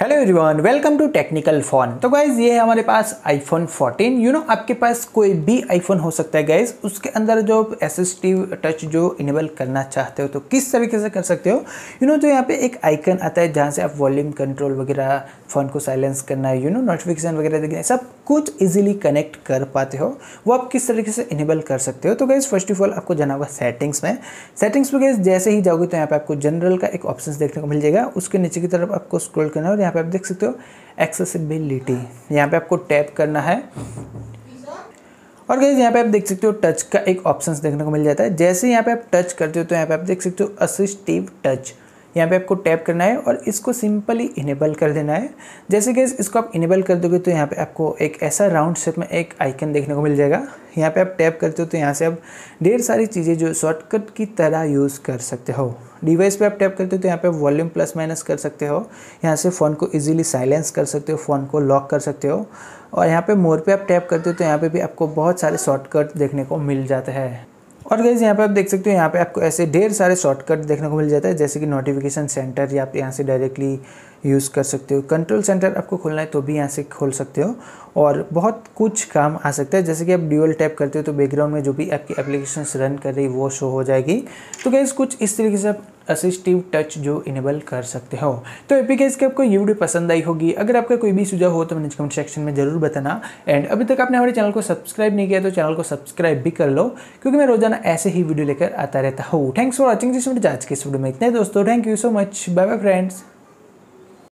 hello everyone welcome to technical phone तो guys ये है हमारे पास आईफोन 14 यू नो आपके पास कोई भी आईफोन हो सकता है गाइज़ उसके अंदर जो एस टच जो इनेबल करना चाहते हो तो किस तरीके से कर सकते हो यू you नो know, जो तो यहाँ पे एक आइकन आता है जहाँ से आप वॉल्यूम कंट्रोल वगैरह फ़ोन को साइलेंस करना है यू नो नोटिफिकेशन वगैरह देखना सब कुछ ईजिली कनेक्ट कर पाते हो वो आप किस तरीके से इनेबल कर सकते हो तो गाइज़ फर्स्ट ऑफ ऑल आपको जाना होगा सेटिंग्स में सेटिंग्स में गाइज जैसे ही जाओगे तो यहाँ पर आपको जनरल का एक ऑप्शन देखने को मिल जाएगा उसके नीचे की तरफ आपको स्क्रोल करना है यहाँ पे आप देख सकते हो एक्सेसिबिलिटी यहाँ पे आपको टैप करना है और गैस यहाँ पे आप देख सकते हो टच का एक ऑप्शन देखने को मिल जाता है जैसे यहाँ पे आप टच करते हो तो यहाँ पे आप देख सकते हो असिस्टिव टच यहाँ पे आपको टैप करना है और इसको सिंपली इनेबल कर देना है जैसे कि इसको आप इनेबल कर दोगे तो यहाँ पे आपको एक ऐसा राउंड शेप में एक आइकन देखने को मिल जाएगा यहाँ पे आप टैप करते हो तो यहाँ से आप ढेर सारी चीज़ें जो शॉर्टकट की तरह यूज़ कर सकते हो डिवाइस पे आप टैप करते हो तो यहाँ पे वॉल्यूम प्लस माइनस कर सकते हो यहाँ से फ़ोन को इजीली साइलेंस कर सकते हो फ़ोन को लॉक कर सकते हो और यहाँ पे मोर पे आप टैप करते हो तो यहाँ पे भी आपको बहुत सारे शॉर्टकट देखने को मिल जाते हैं और गैस यहाँ पे आप देख सकते हो यहाँ पे आपको ऐसे ढेर सारे शॉर्टकट देखने को मिल जाता है जैसे कि नोटिफिकेशन सेंटर या आप यहाँ से डायरेक्टली यूज़ कर सकते हो कंट्रोल सेंटर आपको खोलना है तो भी यहाँ से खोल सकते हो और बहुत कुछ काम आ सकता है जैसे कि आप ड्यूअल टैप करते हो तो बैकग्राउंड में जो भी आपकी एप्लीकेशन रन कर रही वो शो हो जाएगी तो गैस कुछ इस तरीके से आप असिस्टिव टच जो इनेबल कर सकते हो तो एपी के इसके आपको ये वीडियो पसंद आई होगी अगर आपका कोई भी सुझाव हो तो मैंने कमेंट सेक्शन में जरूर बताना एंड अभी तक आपने हमारे चैनल को सब्सक्राइब नहीं किया तो चैनल को सब्सक्राइब भी कर लो क्योंकि मैं रोजाना ऐसे ही वीडियो लेकर आता रहता हूँ थैंक्स फॉर वॉचिंग जिस वीडियो आज के इस वीडियो में इतने दोस्तों thank you so much bye bye friends